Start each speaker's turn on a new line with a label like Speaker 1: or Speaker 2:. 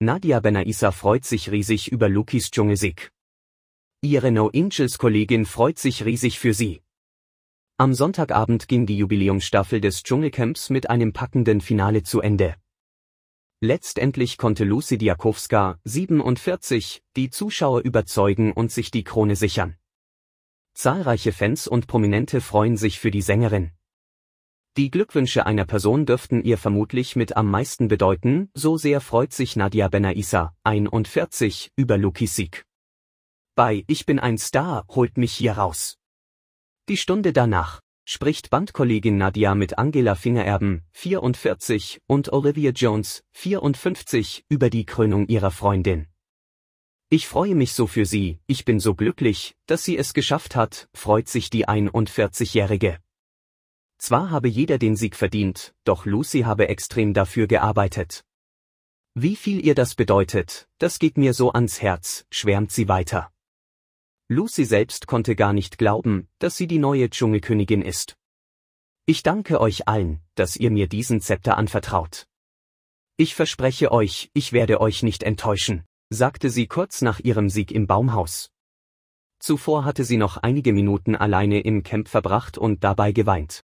Speaker 1: Nadia Benaissa freut sich riesig über Lukis Dschungelsieg. Ihre No Angels Kollegin freut sich riesig für sie. Am Sonntagabend ging die Jubiläumsstaffel des Dschungelcamps mit einem packenden Finale zu Ende. Letztendlich konnte Lucy Diakowska, 47, die Zuschauer überzeugen und sich die Krone sichern. Zahlreiche Fans und Prominente freuen sich für die Sängerin. Die Glückwünsche einer Person dürften ihr vermutlich mit am meisten bedeuten, so sehr freut sich Nadia Benaissa, 41, über Lukis Sieg. Bei Ich bin ein Star holt mich hier raus. Die Stunde danach spricht Bandkollegin Nadia mit Angela Fingererben, 44, und Olivia Jones, 54, über die Krönung ihrer Freundin. Ich freue mich so für sie, ich bin so glücklich, dass sie es geschafft hat, freut sich die 41-Jährige. Zwar habe jeder den Sieg verdient, doch Lucy habe extrem dafür gearbeitet. Wie viel ihr das bedeutet, das geht mir so ans Herz, schwärmt sie weiter. Lucy selbst konnte gar nicht glauben, dass sie die neue Dschungelkönigin ist. Ich danke euch allen, dass ihr mir diesen Zepter anvertraut. Ich verspreche euch, ich werde euch nicht enttäuschen, sagte sie kurz nach ihrem Sieg im Baumhaus. Zuvor hatte sie noch einige Minuten alleine im Camp verbracht und dabei geweint.